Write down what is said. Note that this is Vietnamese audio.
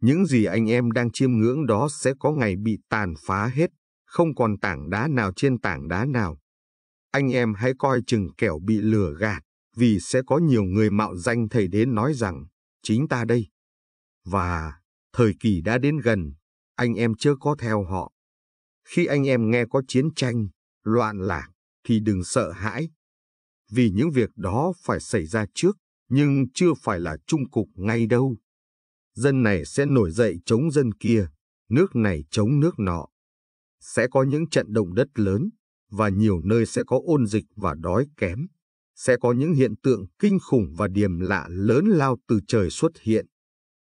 những gì anh em đang chiêm ngưỡng đó sẽ có ngày bị tàn phá hết, không còn tảng đá nào trên tảng đá nào. Anh em hãy coi chừng kẻo bị lừa gạt, vì sẽ có nhiều người mạo danh thầy đến nói rằng, chính ta đây. Và, thời kỳ đã đến gần, anh em chưa có theo họ. Khi anh em nghe có chiến tranh, loạn lạc, thì đừng sợ hãi. Vì những việc đó phải xảy ra trước, nhưng chưa phải là trung cục ngay đâu dân này sẽ nổi dậy chống dân kia, nước này chống nước nọ. Sẽ có những trận động đất lớn, và nhiều nơi sẽ có ôn dịch và đói kém. Sẽ có những hiện tượng kinh khủng và điềm lạ lớn lao từ trời xuất hiện,